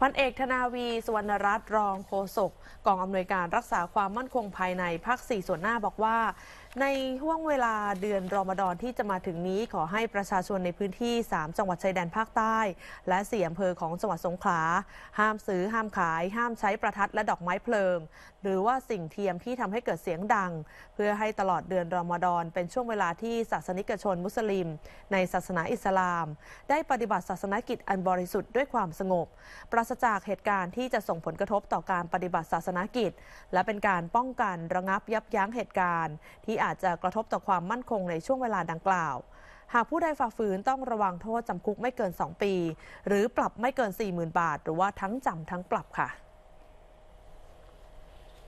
พันเอกธนาวี สวรรณรัตน์รองโฆษกกองอำนวยการรักษาความมั่นคงภายในภาค4 ส่วนหน้าบอกว่าในห่วงเวลาเดือนรอมฎอนที่จะมาถึงนี้ขอให้ประชาชนในพื้นที่ 3 จังหวัดชายแดนภาคใต้และสี่อำเภอของจังหวัดสงขลาห้ามซื้อห้ามขาย ห้ามใช้ประทัดและดอกไม้เพลิงหรือว่าสิ่งเทียมที่ทำให้เกิดเสียงดัง เพื่อให้ตลอดเดือนรอมฎอนเป็นช่วงเวลาที่ศาสนิกชนมุสลิม ในศาสนาอิสลาม ได้ปฏิบัติศาสนกิจอันบริสุทธิ์ด้วยความสงบปราศจากเหตุการณ์ที่จะส่งผลกระทบต่อการปฏิบัติศาสนกิจ และเป็นการป้องกันระงับยับยั้งเหตุการณ์ที่อาจจะกระทบต่อความมั่นคงในช่วงเวลาดังกล่าว หากผู้ใดฝ่าฝืนต้องระวังโทษจำคุกไม่เกิน 2 ปี หรือปรับไม่เกิน 40,000 บาท หรือว่าทั้งจำทั้งปรับค่ะ